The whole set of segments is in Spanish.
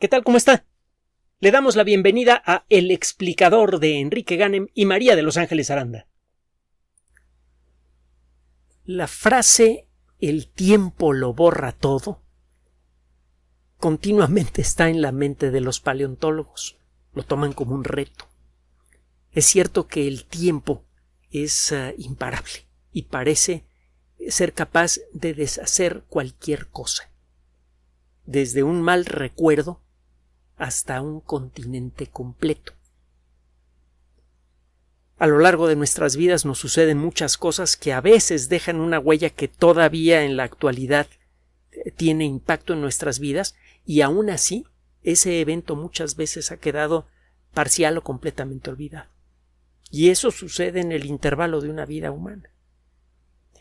¿Qué tal? ¿Cómo está? Le damos la bienvenida a El explicador de Enrique Ganem y María de Los Ángeles Aranda. La frase El tiempo lo borra todo continuamente está en la mente de los paleontólogos. Lo toman como un reto. Es cierto que el tiempo es ah, imparable y parece ser capaz de deshacer cualquier cosa. Desde un mal recuerdo hasta un continente completo. A lo largo de nuestras vidas nos suceden muchas cosas que a veces dejan una huella que todavía en la actualidad eh, tiene impacto en nuestras vidas y aún así ese evento muchas veces ha quedado parcial o completamente olvidado. Y eso sucede en el intervalo de una vida humana.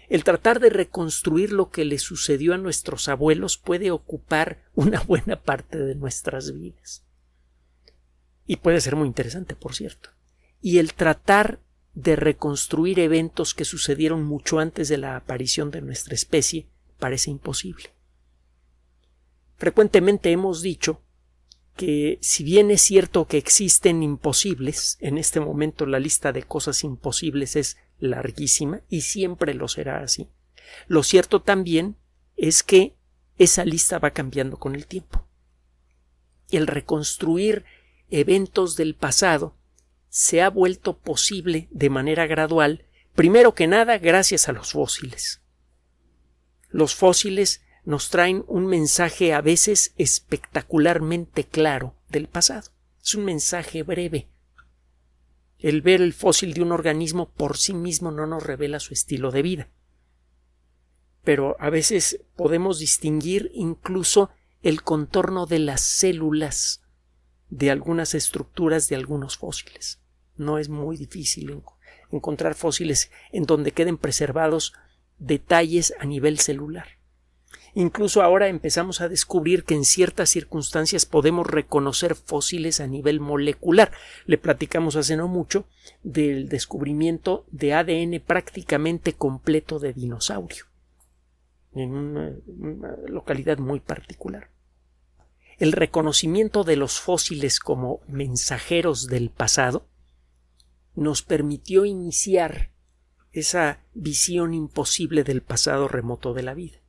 El tratar de reconstruir lo que le sucedió a nuestros abuelos puede ocupar una buena parte de nuestras vidas. Y puede ser muy interesante, por cierto. Y el tratar de reconstruir eventos que sucedieron mucho antes de la aparición de nuestra especie parece imposible. Frecuentemente hemos dicho que si bien es cierto que existen imposibles, en este momento la lista de cosas imposibles es larguísima y siempre lo será así. Lo cierto también es que esa lista va cambiando con el tiempo. El reconstruir eventos del pasado se ha vuelto posible de manera gradual, primero que nada gracias a los fósiles. Los fósiles nos traen un mensaje a veces espectacularmente claro del pasado. Es un mensaje breve, el ver el fósil de un organismo por sí mismo no nos revela su estilo de vida. Pero a veces podemos distinguir incluso el contorno de las células de algunas estructuras de algunos fósiles. No es muy difícil encontrar fósiles en donde queden preservados detalles a nivel celular. Incluso ahora empezamos a descubrir que en ciertas circunstancias podemos reconocer fósiles a nivel molecular. Le platicamos hace no mucho del descubrimiento de ADN prácticamente completo de dinosaurio en una, localidad muy particular. El reconocimiento de los fósiles como mensajeros del pasado nos permitió iniciar esa visión imposible del pasado remoto de la vida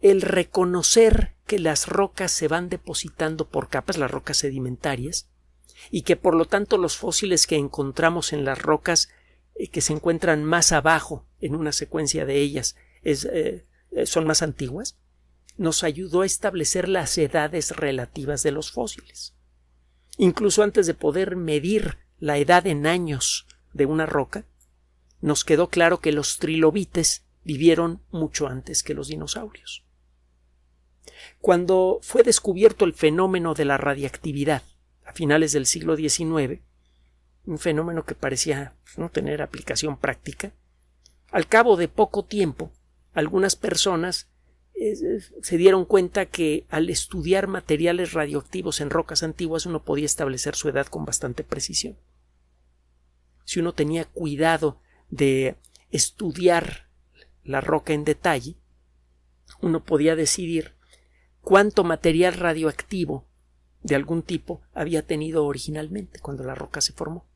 el reconocer que las rocas se van depositando por capas, las rocas sedimentarias, y que por lo tanto los fósiles que encontramos en las rocas eh, que se encuentran más abajo en una secuencia de ellas eh, eh, son más antiguas, nos ayudó a establecer las edades relativas de los fósiles. Incluso antes de poder medir la edad en años de una roca, nos quedó claro que los trilobites vivieron mucho antes que los dinosaurios. Cuando fue descubierto el fenómeno de la radiactividad a finales del siglo XIX, un fenómeno que parecía pues, no tener aplicación práctica, al cabo de poco tiempo algunas personas eh, eh, se dieron cuenta que al estudiar materiales radioactivos en rocas antiguas uno podía establecer su edad con bastante precisión. Si uno tenía cuidado de estudiar la roca en detalle, uno podía decidir cuánto material radioactivo de algún tipo había tenido originalmente cuando la roca se formó.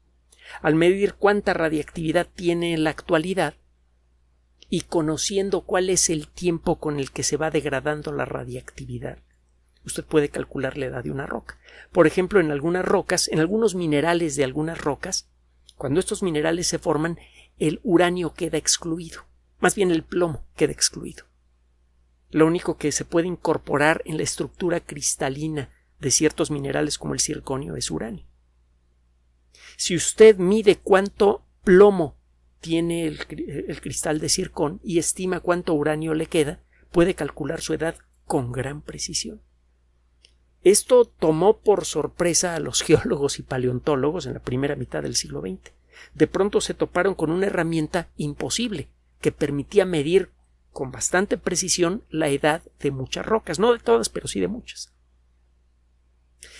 Al medir cuánta radiactividad tiene en la actualidad y conociendo cuál es el tiempo con el que se va degradando la radiactividad, usted puede calcular la edad de una roca. Por ejemplo, en algunas rocas, en algunos minerales de algunas rocas, cuando estos minerales se forman, el uranio queda excluido, más bien el plomo queda excluido lo único que se puede incorporar en la estructura cristalina de ciertos minerales como el circonio es uranio. Si usted mide cuánto plomo tiene el, cristal de circón y estima cuánto uranio le queda, puede calcular su edad con gran precisión. Esto tomó por sorpresa a los geólogos y paleontólogos en la primera mitad del siglo XX. De pronto se toparon con una herramienta imposible que permitía medir con bastante precisión la edad de muchas rocas, no de todas, pero sí de muchas.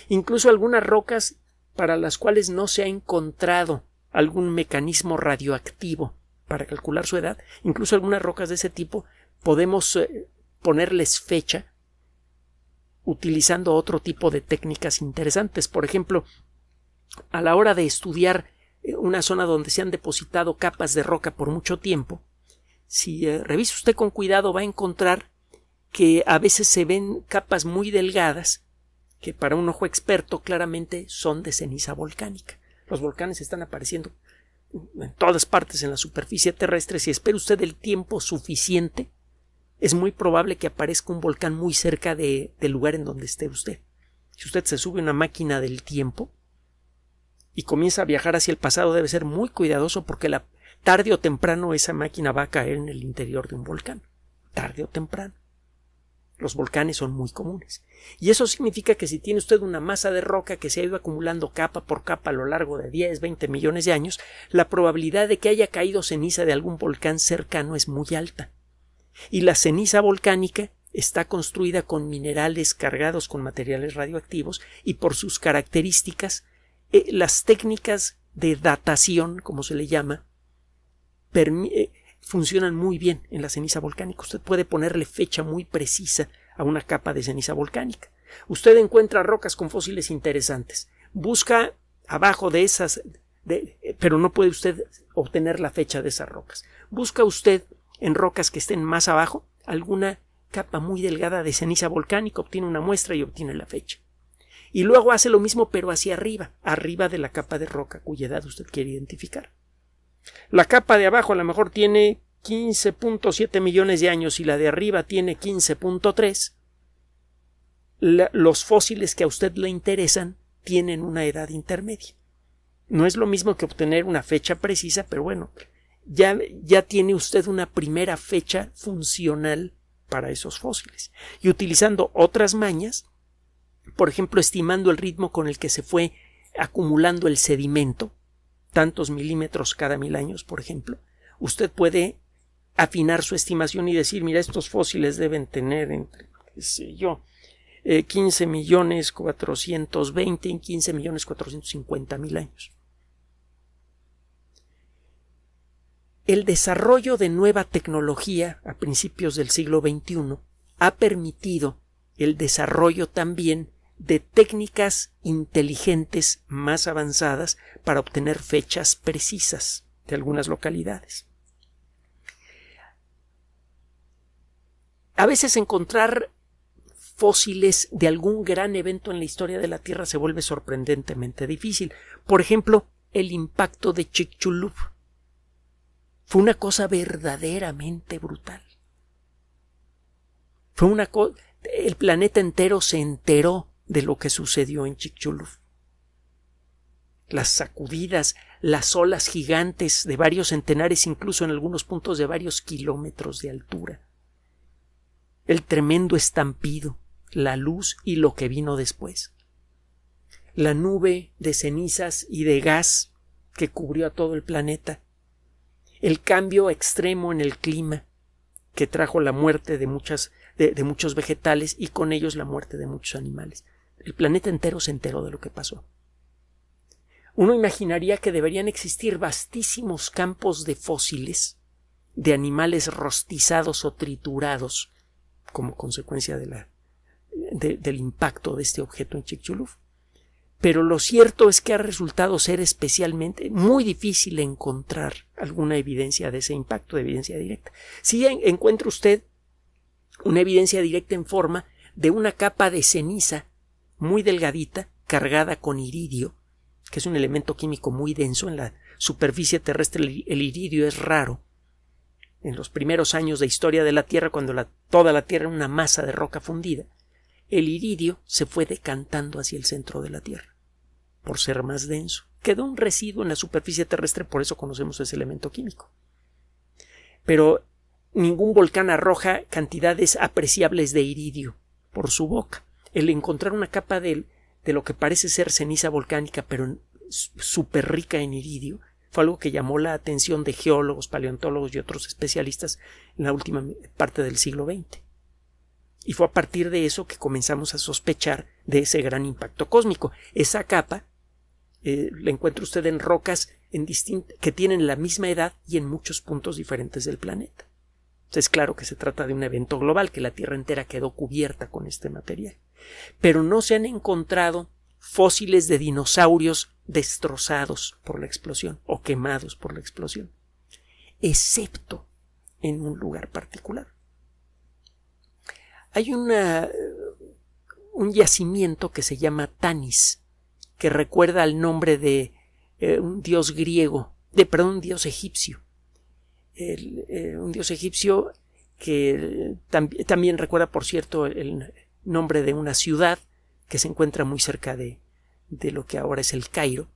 Incluso algunas rocas para las cuales no se ha encontrado algún mecanismo radioactivo para calcular su edad, incluso algunas rocas de ese tipo podemos eh, ponerles fecha utilizando otro tipo de técnicas interesantes. Por ejemplo, a la hora de estudiar eh, una zona donde se han depositado capas de roca por mucho tiempo, si eh, revisa usted con cuidado va a encontrar que a veces se ven capas muy delgadas que para un ojo experto claramente son de ceniza volcánica. Los volcanes están apareciendo en todas partes en la superficie terrestre. Si espera usted el tiempo suficiente, es muy probable que aparezca un volcán muy cerca de, del lugar en donde esté usted. Si usted se sube a una máquina del tiempo y comienza a viajar hacia el pasado, debe ser muy cuidadoso porque la tarde o temprano esa máquina va a caer en el interior de un volcán, tarde o temprano. Los volcanes son muy comunes. Y eso significa que si tiene usted una masa de roca que se ha ido acumulando capa por capa a lo largo de 10, 20 millones de años, la probabilidad de que haya caído ceniza de algún volcán cercano es muy alta. Y la ceniza volcánica está construida con minerales cargados con materiales radioactivos y por sus características eh, las técnicas de datación, como se le llama, eh, funcionan muy bien en la ceniza volcánica. Usted puede ponerle fecha muy precisa a una capa de ceniza volcánica. Usted encuentra rocas con fósiles interesantes. Busca abajo de esas, eh, pero no puede usted obtener la fecha de esas rocas. Busca usted en rocas que estén más abajo alguna capa muy delgada de ceniza volcánica, obtiene una muestra y obtiene la fecha. Y luego hace lo mismo pero hacia arriba, arriba de la capa de roca cuya edad usted quiere identificar. La capa de abajo a lo mejor tiene 15.7 millones de años y la de arriba tiene 15.3. Los fósiles que a usted le interesan tienen una edad intermedia. No es lo mismo que obtener una fecha precisa, pero bueno, ya, ya tiene usted una primera fecha funcional para esos fósiles. Y utilizando otras mañas, por ejemplo, estimando el ritmo con el que se fue acumulando el sedimento, tantos milímetros cada mil años, por ejemplo, usted puede afinar su estimación y decir, mira, estos fósiles deben tener entre, qué sé yo, 15 eh, millones 420 y 15 millones 450 mil años. El desarrollo de nueva tecnología a principios del siglo XXI ha permitido el desarrollo también de técnicas inteligentes más avanzadas para obtener fechas precisas de algunas localidades. A veces encontrar fósiles de algún gran evento en la historia de la Tierra se vuelve sorprendentemente difícil. Por ejemplo, el impacto de Chicxulub. Fue una cosa verdaderamente brutal. Fue una El planeta entero se enteró de lo que sucedió en Chicxulub. Las sacudidas, las olas gigantes de varios centenares, incluso en algunos puntos de varios kilómetros de altura. El tremendo estampido, la luz y lo que vino después. La nube de cenizas y de gas que cubrió a todo el planeta. El cambio extremo en el clima que trajo la muerte de muchas de muchos vegetales y con ellos la muerte de muchos animales. El planeta entero se enteró de lo que pasó. Uno imaginaría que deberían existir vastísimos campos de fósiles de animales rostizados o triturados como consecuencia del impacto de este objeto en Chicxulub. Pero lo cierto es que ha resultado ser especialmente muy difícil encontrar alguna evidencia de ese impacto, de evidencia directa. Si encuentra usted una evidencia directa en forma de una capa de ceniza muy delgadita, cargada con iridio, que es un elemento químico muy denso en la superficie terrestre. El iridio es raro. En los primeros años de historia de la Tierra, cuando toda la Tierra era una masa de roca fundida, el iridio se fue decantando hacia el centro de la Tierra, por ser más denso. Quedó un residuo en la superficie terrestre, por eso conocemos ese elemento químico. Pero ningún volcán arroja cantidades apreciables de iridio por su boca el encontrar una capa de, de lo que parece ser ceniza volcánica, pero súper rica en iridio, fue algo que llamó la atención de geólogos, paleontólogos y otros especialistas en la última parte del siglo XX. Y fue a partir de eso que comenzamos a sospechar de ese gran impacto cósmico. Esa capa eh, la encuentra usted en rocas en que tienen la misma edad y en muchos puntos diferentes del planeta. Es claro que se trata de un evento global, que la Tierra entera quedó cubierta con este material. Pero no se han encontrado fósiles de dinosaurios destrozados por la explosión o quemados por la explosión, excepto en un lugar particular. Hay eh, un yacimiento que se llama Tanis, que recuerda al nombre de eh, un dios griego, de perdón, un dios egipcio. Eh, un dios egipcio que también recuerda, por cierto, el nombre de una ciudad que se encuentra muy cerca de, de lo que ahora es el Cairo.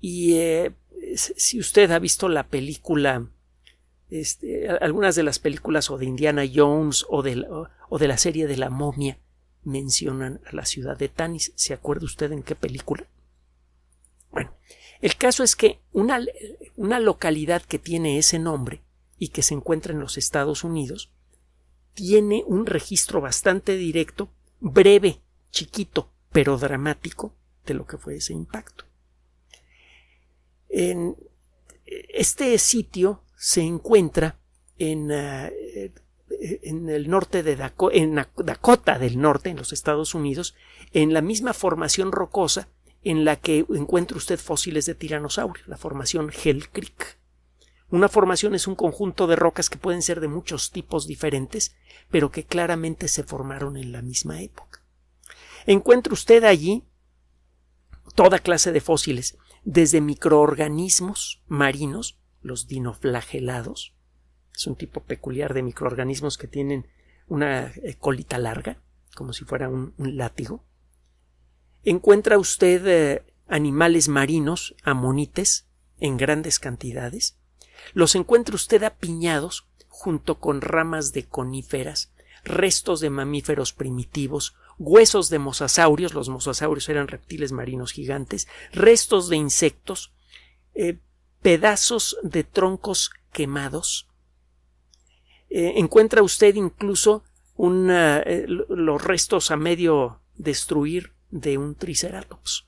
Y eh, si usted ha visto la película, este, algunas de las películas o de Indiana Jones o o de la serie de la momia mencionan a la ciudad de Tanis. ¿Se acuerda usted en qué película? Bueno, el caso es que una, localidad que tiene ese nombre y que se encuentra en los Estados Unidos tiene un registro bastante directo, breve, chiquito, pero dramático de lo que fue ese impacto. este sitio se encuentra en, ah, eh, en el norte de Dakota, en Dakota del Norte, en los Estados Unidos, en la misma formación rocosa en la que encuentra usted fósiles de tiranosaurio, la formación Hell Creek. Una formación es un conjunto de rocas que pueden ser de muchos tipos diferentes, pero que claramente se formaron en la misma época. Encuentra usted allí toda clase de fósiles, desde microorganismos marinos, los dinoflagelados, es un tipo peculiar de microorganismos que tienen una eh, colita larga, como si fuera un látigo, encuentra usted eh, animales marinos, amonites, en grandes cantidades. Los encuentra usted apiñados junto con ramas de coníferas, restos de mamíferos primitivos, huesos de mosasaurios, los mosasaurios eran reptiles marinos gigantes, restos de insectos, eh, pedazos de troncos quemados. Eh, encuentra usted incluso los restos a medio destruir de un triceratops.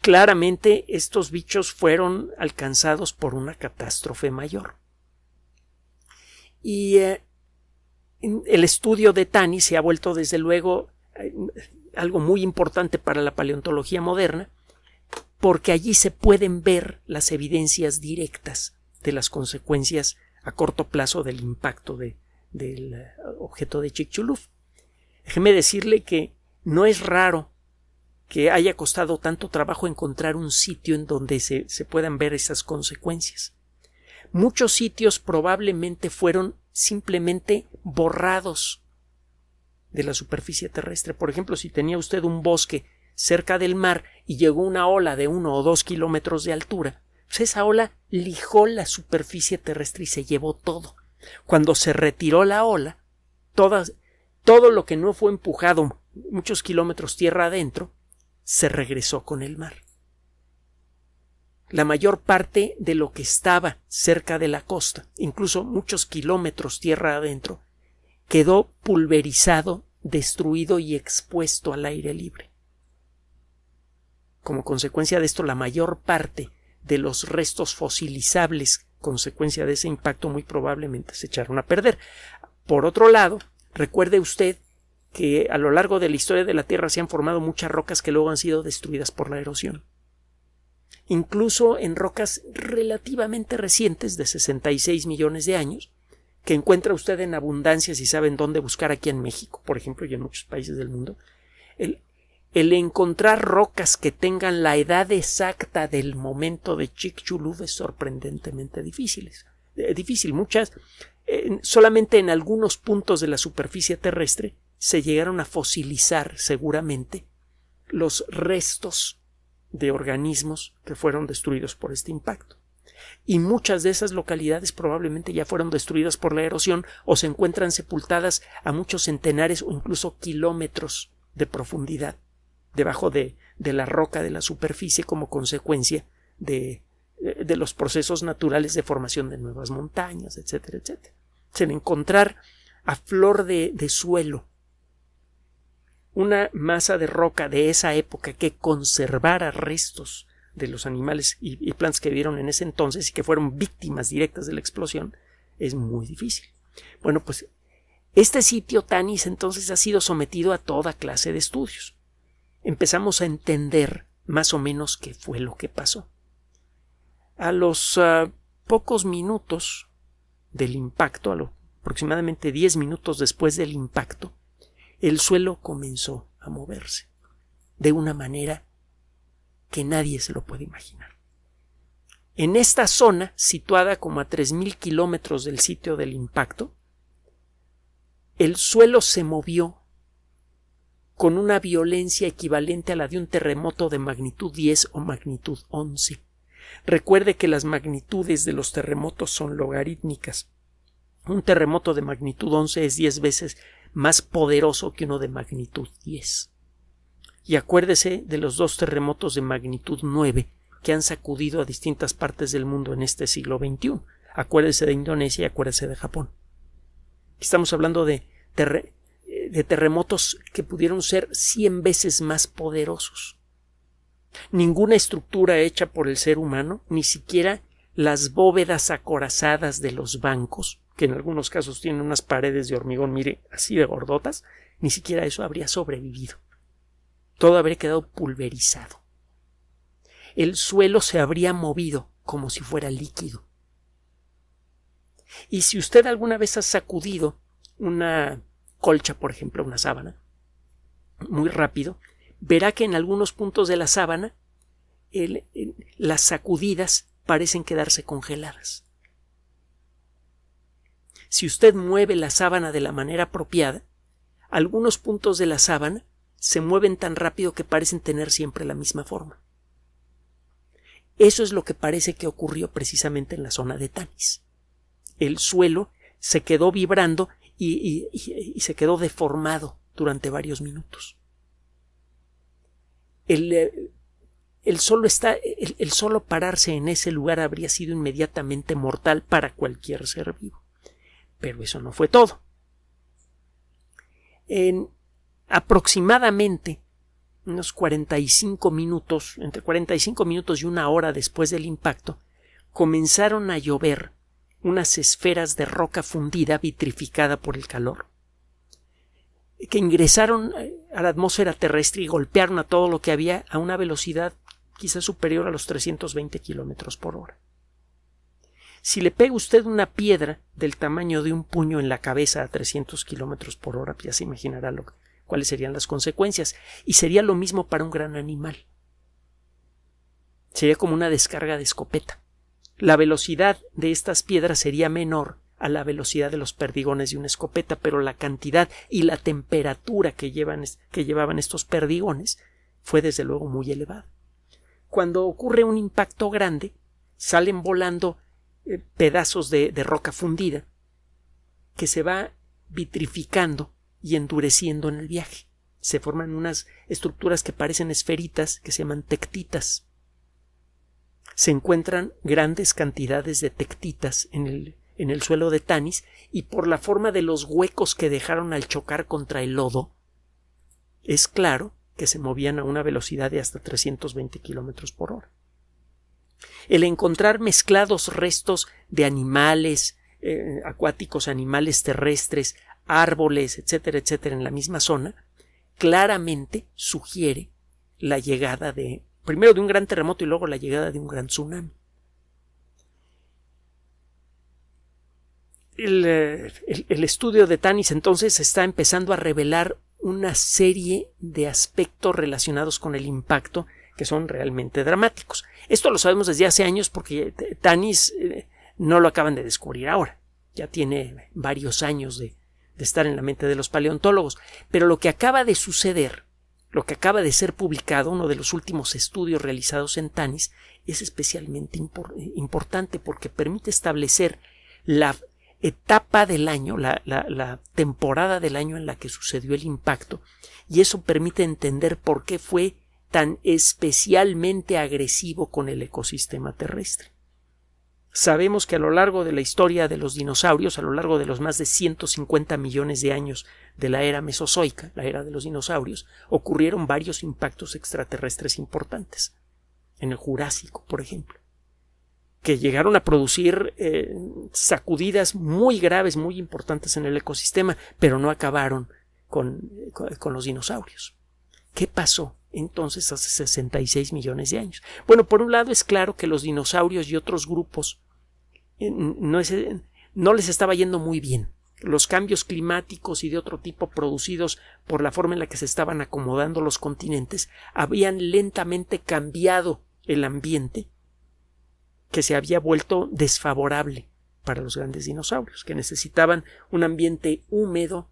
Claramente estos bichos fueron alcanzados por una catástrofe mayor. Y eh, el estudio de Tani se ha vuelto desde luego eh, algo muy importante para la paleontología moderna, porque allí se pueden ver las evidencias directas de las consecuencias a corto plazo del impacto del eh, objeto de Chicxulub. Déjeme decirle que no es raro que haya costado tanto trabajo encontrar un sitio en donde se, puedan ver esas consecuencias. Muchos sitios probablemente fueron simplemente borrados de la superficie terrestre. Por ejemplo, si tenía usted un bosque cerca del mar y llegó una ola de uno o dos kilómetros de altura, pues esa ola lijó la superficie terrestre y se llevó todo. Cuando se retiró la ola, todo lo que no fue empujado muchos kilómetros tierra adentro, se regresó con el mar. La mayor parte de lo que estaba cerca de la costa, incluso muchos kilómetros tierra adentro, quedó pulverizado, destruido y expuesto al aire libre. Como consecuencia de esto, la mayor parte de los restos fosilizables, consecuencia de ese impacto, muy probablemente se echaron a perder. Por otro lado, recuerde usted que a lo largo de la historia de la Tierra se han formado muchas rocas que luego han sido destruidas por la erosión. Incluso en rocas relativamente recientes de 66 millones de años, que encuentra usted en abundancia si saben dónde buscar aquí en México, por ejemplo, y en muchos países del mundo, el, encontrar rocas que tengan la edad exacta del momento de Chicxulub es sorprendentemente difícil. Eh, difícil. Muchas, solamente en algunos puntos de la superficie terrestre se llegaron a fosilizar seguramente los restos de organismos que fueron destruidos por este impacto. Y muchas de esas localidades probablemente ya fueron destruidas por la erosión o se encuentran sepultadas a muchos centenares o incluso kilómetros de profundidad debajo de, de la roca de la superficie como consecuencia de, de los procesos naturales de formación de nuevas montañas, etcétera, etcétera. Sin encontrar a flor de, de suelo una masa de roca de esa época que conservara restos de los animales y, plantas que vivieron en ese entonces y que fueron víctimas directas de la explosión, es muy difícil. Bueno, pues este sitio Tanis entonces ha sido sometido a toda clase de estudios. Empezamos a entender más o menos qué fue lo que pasó. A los ah, pocos minutos del impacto, a lo aproximadamente 10 minutos después del impacto, el suelo comenzó a moverse de una manera que nadie se lo puede imaginar. En esta zona, situada como a 3.000 kilómetros del sitio del impacto, el suelo se movió con una violencia equivalente a la de un terremoto de magnitud 10 o magnitud 11. Recuerde que las magnitudes de los terremotos son logarítmicas. Un terremoto de magnitud 11 es 10 veces más poderoso que uno de magnitud 10. Y acuérdese de los dos terremotos de magnitud 9 que han sacudido a distintas partes del mundo en este siglo XXI. Acuérdese de Indonesia y acuérdese de Japón. Estamos hablando de, eh, terremotos que pudieron ser 100 veces más poderosos. Ninguna estructura hecha por el ser humano, ni siquiera las bóvedas acorazadas de los bancos, que en algunos casos tiene unas paredes de hormigón, mire, así de gordotas, ni siquiera eso habría sobrevivido. Todo habría quedado pulverizado. El suelo se habría movido como si fuera líquido. Y si usted alguna vez ha sacudido una colcha, por ejemplo, una sábana, muy rápido, verá que en algunos puntos de la sábana las sacudidas parecen quedarse congeladas si usted mueve la sábana de la manera apropiada, algunos puntos de la sábana se mueven tan rápido que parecen tener siempre la misma forma. Eso es lo que parece que ocurrió precisamente en la zona de Tanis. El suelo se quedó vibrando y, se quedó deformado durante varios minutos. El, eh, solo, está, el solo pararse en ese lugar habría sido inmediatamente mortal para cualquier ser vivo. Pero eso no fue todo. En aproximadamente unos 45 minutos, entre 45 minutos y una hora después del impacto, comenzaron a llover unas esferas de roca fundida vitrificada por el calor, que ingresaron eh, a la atmósfera terrestre y golpearon a todo lo que había a una velocidad quizás superior a los 320 kilómetros por hora. Si le pega usted una piedra del tamaño de un puño en la cabeza a 300 kilómetros por hora, ya se imaginará lo, cuáles serían las consecuencias. Y sería lo mismo para un gran animal. Sería como una descarga de escopeta. La velocidad de estas piedras sería menor a la velocidad de los perdigones de una escopeta, pero la cantidad y la temperatura que, llevan, que llevaban estos perdigones fue desde luego muy elevada. Cuando ocurre un impacto grande, salen volando eh, pedazos de, roca fundida que se va vitrificando y endureciendo en el viaje. Se forman unas estructuras que parecen esferitas que se llaman tectitas. Se encuentran grandes cantidades de tectitas en el, en el suelo de Tanis y por la forma de los huecos que dejaron al chocar contra el lodo, es claro que se movían a una velocidad de hasta 320 kilómetros por hora el encontrar mezclados restos de animales eh, acuáticos, animales terrestres, árboles, etcétera, etcétera, en la misma zona, claramente sugiere la llegada de, primero de un gran terremoto y luego la llegada de un gran tsunami. el eh, estudio de Tanis entonces está empezando a revelar una serie de aspectos relacionados con el impacto que son realmente dramáticos. Esto lo sabemos desde hace años porque eh, Tanis eh, no lo acaban de descubrir ahora. Ya tiene varios años de, estar en la mente de los paleontólogos. Pero lo que acaba de suceder, lo que acaba de ser publicado, uno de los últimos estudios realizados en Tanis, es especialmente eh, importante porque permite establecer la etapa del año, la, temporada del año en la que sucedió el impacto, y eso permite entender por qué fue tan especialmente agresivo con el ecosistema terrestre. Sabemos que a lo largo de la historia de los dinosaurios, a lo largo de los más de 150 millones de años de la era mesozoica, la era de los dinosaurios, ocurrieron varios impactos extraterrestres importantes. En el Jurásico, por ejemplo que llegaron a producir eh, sacudidas muy graves, muy importantes en el ecosistema, pero no acabaron con eh, los dinosaurios. ¿Qué pasó? entonces hace 66 millones de años. Bueno, por un lado es claro que los dinosaurios y otros grupos eh, no, no, les estaba yendo muy bien. Los cambios climáticos y de otro tipo producidos por la forma en la que se estaban acomodando los continentes habían lentamente cambiado el ambiente que se había vuelto desfavorable para los grandes dinosaurios, que necesitaban un ambiente húmedo,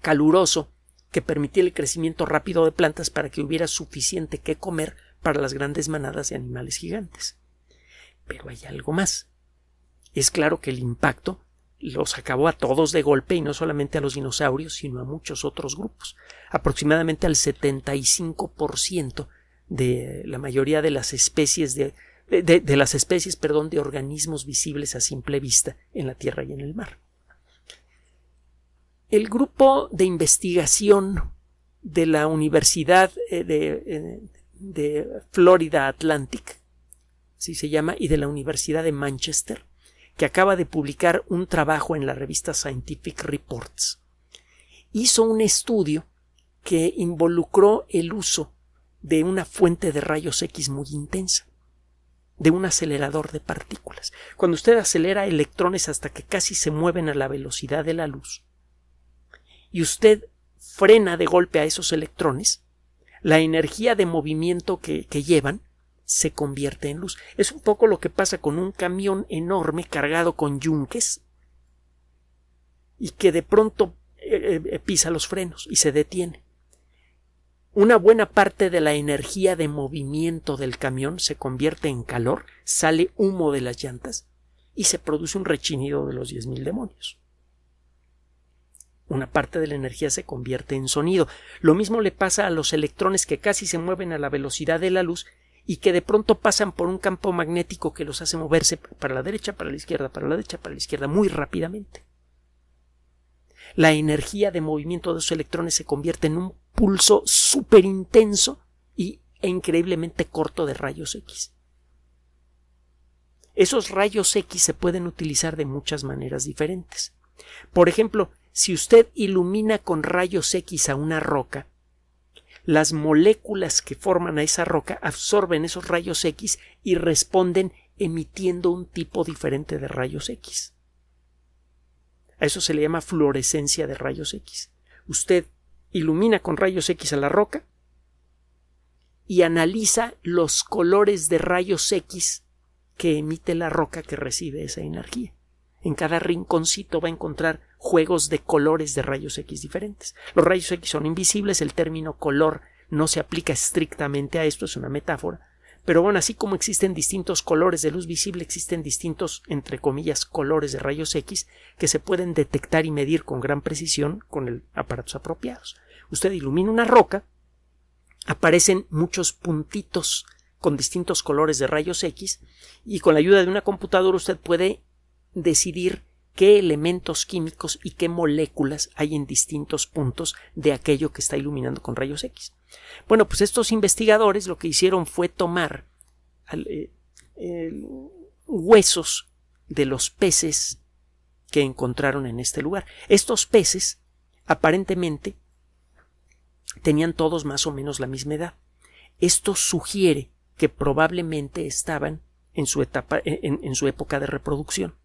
caluroso, que permitía el crecimiento rápido de plantas para que hubiera suficiente que comer para las grandes manadas de animales gigantes. Pero hay algo más. Es claro que el impacto los acabó a todos de golpe y no solamente a los dinosaurios, sino a muchos otros grupos. Aproximadamente al 75% de la mayoría de las especies de, de, de las especies, perdón, de organismos visibles a simple vista en la tierra y en el mar. El grupo de investigación de la Universidad eh, eh, de, Florida Atlantic, así se llama, y de la Universidad de Manchester, que acaba de publicar un trabajo en la revista Scientific Reports, hizo un estudio que involucró el uso de una fuente de rayos X muy intensa, de un acelerador de partículas. Cuando usted acelera electrones hasta que casi se mueven a la velocidad de la luz, y usted frena de golpe a esos electrones, la energía de movimiento que, llevan se convierte en luz. Es un poco lo que pasa con un camión enorme cargado con yunques y que de pronto eh, eh, pisa los frenos y se detiene. Una buena parte de la energía de movimiento del camión se convierte en calor, sale humo de las llantas y se produce un rechinido de los diez mil demonios una parte de la energía se convierte en sonido. Lo mismo le pasa a los electrones que casi se mueven a la velocidad de la luz y que de pronto pasan por un campo magnético que los hace moverse para la derecha, para la izquierda, para la derecha, para la izquierda muy rápidamente. La energía de movimiento de esos electrones se convierte en un pulso súper intenso y e increíblemente corto de rayos X. Esos rayos X se pueden utilizar de muchas maneras diferentes. Por ejemplo, si usted ilumina con rayos X a una roca, las moléculas que forman a esa roca absorben esos rayos X y responden emitiendo un tipo diferente de rayos X. A eso se le llama fluorescencia de rayos X. Usted ilumina con rayos X a la roca y analiza los colores de rayos X que emite la roca que recibe esa energía. En cada rinconcito va a encontrar juegos de colores de rayos X diferentes. Los rayos X son invisibles, el término color no se aplica estrictamente a esto, es una metáfora. Pero bueno, así como existen distintos colores de luz visible, existen distintos, entre comillas, colores de rayos X que se pueden detectar y medir con gran precisión con el, aparatos apropiados. Usted ilumina una roca, aparecen muchos puntitos con distintos colores de rayos X y con la ayuda de una computadora usted puede decidir qué elementos químicos y qué moléculas hay en distintos puntos de aquello que está iluminando con rayos X. Bueno, pues estos investigadores lo que hicieron fue tomar eh, huesos de los peces que encontraron en este lugar. Estos peces aparentemente tenían todos más o menos la misma edad. Esto sugiere que probablemente estaban en su, etapa, en su época de reproducción.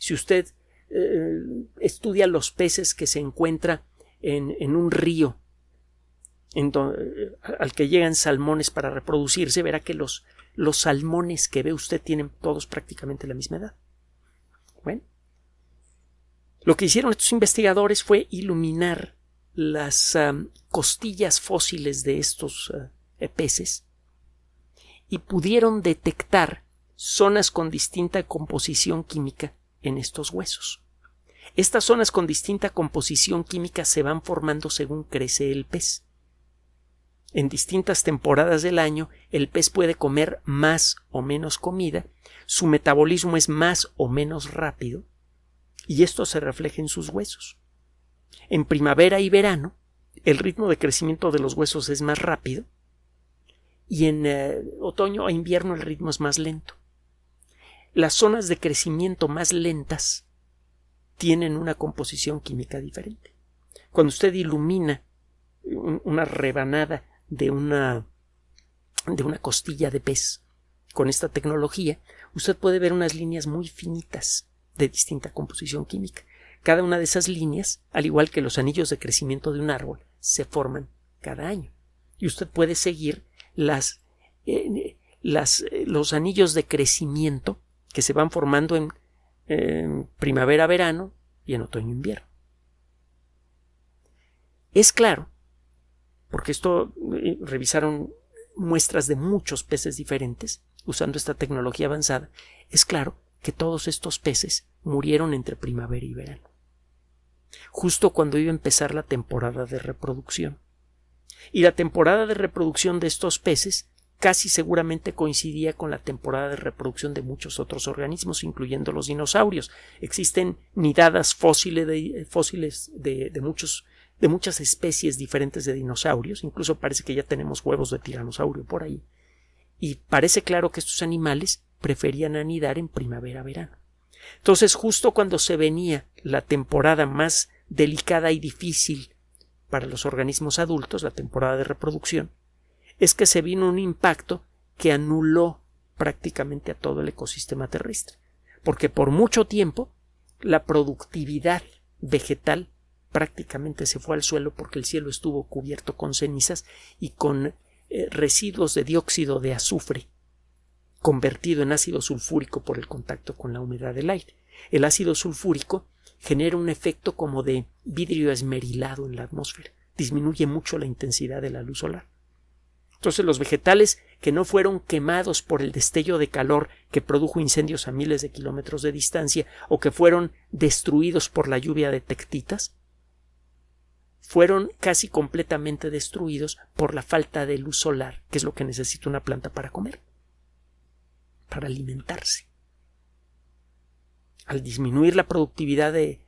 Si usted eh, estudia los peces que se encuentra en, un río eh, al que llegan salmones para reproducirse, verá que los, los salmones que ve usted tienen todos prácticamente la misma edad. Bueno, lo que hicieron estos investigadores fue iluminar las costillas fósiles de estos eh, peces y pudieron detectar zonas con distinta composición química en estos huesos. Estas zonas con distinta composición química se van formando según crece el pez. En distintas temporadas del año, el pez puede comer más o menos comida, su metabolismo es más o menos rápido, y esto se refleja en sus huesos. En primavera y verano, el ritmo de crecimiento de los huesos es más rápido, y en eh, otoño e invierno el ritmo es más lento las zonas de crecimiento más lentas tienen una composición química diferente. Cuando usted ilumina una rebanada de una de una costilla de pez con esta tecnología, usted puede ver unas líneas muy finitas de distinta composición química. Cada una de esas líneas, al igual que los anillos de crecimiento de un árbol, se forman cada año. Y usted puede seguir las, eh, las, eh, los anillos de crecimiento que se van formando en primavera-verano y en otoño-invierno. Es claro, porque esto eh, revisaron muestras de muchos peces diferentes usando esta tecnología avanzada, es claro que todos estos peces murieron entre primavera y verano, justo cuando iba a empezar la temporada de reproducción. Y la temporada de reproducción de estos peces casi seguramente coincidía con la temporada de reproducción de muchos otros organismos, incluyendo los dinosaurios. Existen nidadas fósiles de, eh, fósiles de, muchos, de muchas especies diferentes de dinosaurios, incluso parece que ya tenemos huevos de tiranosaurio por ahí. Y parece claro que estos animales preferían anidar en primavera-verano. Entonces, justo cuando se venía la temporada más delicada y difícil para los organismos adultos, la temporada de reproducción, es que se vino un impacto que anuló prácticamente a todo el ecosistema terrestre, porque por mucho tiempo la productividad vegetal prácticamente se fue al suelo porque el cielo estuvo cubierto con cenizas y con eh, residuos de dióxido de azufre convertido en ácido sulfúrico por el contacto con la humedad del aire. El ácido sulfúrico genera un efecto como de vidrio esmerilado en la atmósfera, disminuye mucho la intensidad de la luz solar. Entonces los vegetales que no fueron quemados por el destello de calor que produjo incendios a miles de kilómetros de distancia o que fueron destruidos por la lluvia de tectitas, fueron casi completamente destruidos por la falta de luz solar, que es lo que necesita una planta para comer, para alimentarse. Al disminuir la productividad eh,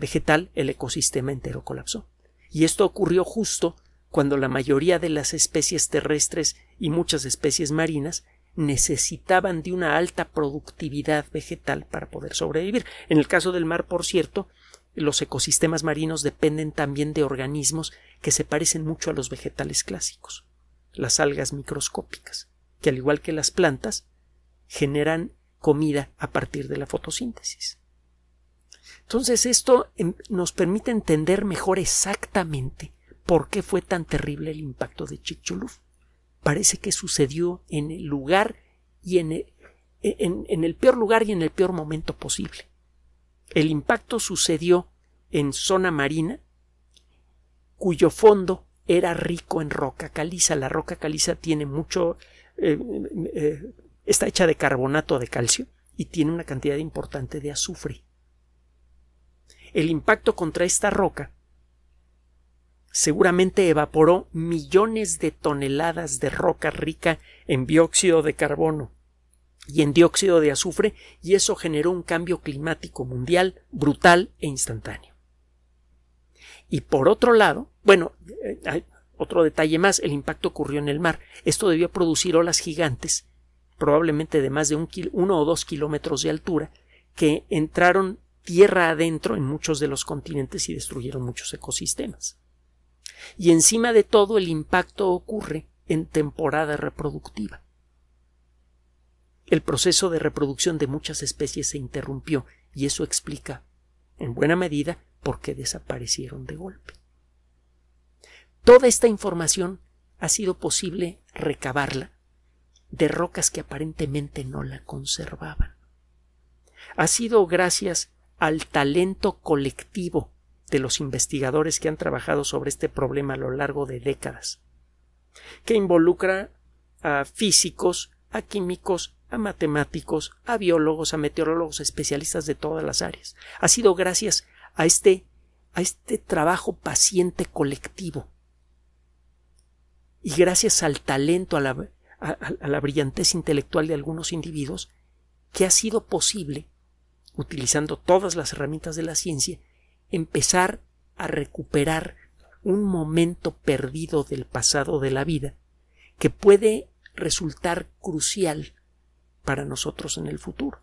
vegetal, el ecosistema entero colapsó. Y esto ocurrió justo cuando la mayoría de las especies terrestres y muchas especies marinas necesitaban de una alta productividad vegetal para poder sobrevivir. En el caso del mar, por cierto, los ecosistemas marinos dependen también de organismos que se parecen mucho a los vegetales clásicos, las algas microscópicas, que al igual que las plantas, generan comida a partir de la fotosíntesis. Entonces esto em, nos permite entender mejor exactamente por qué fue tan terrible el impacto de Chicxulub. Parece que sucedió en el lugar y en el, peor lugar y en el peor momento posible. El impacto sucedió en zona marina, cuyo fondo era rico en roca caliza. La roca caliza tiene mucho. Eh, eh, está hecha de carbonato de calcio y tiene una cantidad importante de azufre. El impacto contra esta roca seguramente evaporó millones de toneladas de roca rica en dióxido de carbono y en dióxido de azufre, y eso generó un cambio climático mundial brutal e instantáneo. Y por otro lado, bueno, eh, otro detalle más, el impacto ocurrió en el mar. Esto debió producir olas gigantes, probablemente de más de uno o dos kilómetros de altura, que entraron tierra adentro en muchos de los continentes y destruyeron muchos ecosistemas y encima de todo el impacto ocurre en temporada reproductiva. El proceso de reproducción de muchas especies se interrumpió y eso explica, en buena medida, por qué desaparecieron de golpe. Toda esta información ha sido posible recabarla de rocas que aparentemente no la conservaban. Ha sido gracias al talento colectivo de los investigadores que han trabajado sobre este problema a lo largo de décadas, que involucra a físicos, a químicos, a matemáticos, a biólogos, a meteorólogos, especialistas de todas las áreas. Ha sido gracias a este, a este trabajo paciente colectivo y gracias al talento, a la, a la brillantez intelectual de algunos individuos, que ha sido posible, utilizando todas las herramientas de la ciencia, empezar a recuperar un momento perdido del pasado de la vida que puede resultar crucial para nosotros en el futuro.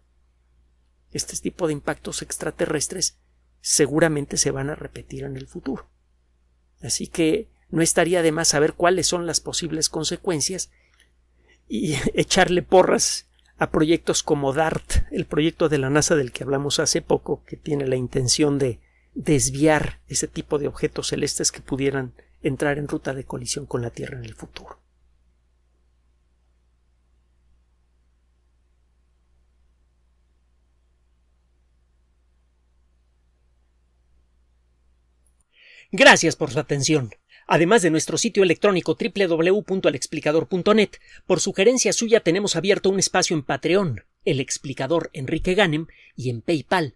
Este tipo de impactos extraterrestres seguramente se van a repetir en el futuro. Así que no estaría de más saber cuáles son las posibles consecuencias y echarle porras a proyectos como DART, el proyecto de la NASA del que hablamos hace poco, que tiene la intención de desviar ese tipo de objetos celestes que pudieran entrar en ruta de colisión con la Tierra en el futuro. Gracias por su atención. Además de nuestro sitio electrónico www.alexplicador.net, por sugerencia suya tenemos abierto un espacio en Patreon, el explicador Enrique Ganem, y en PayPal,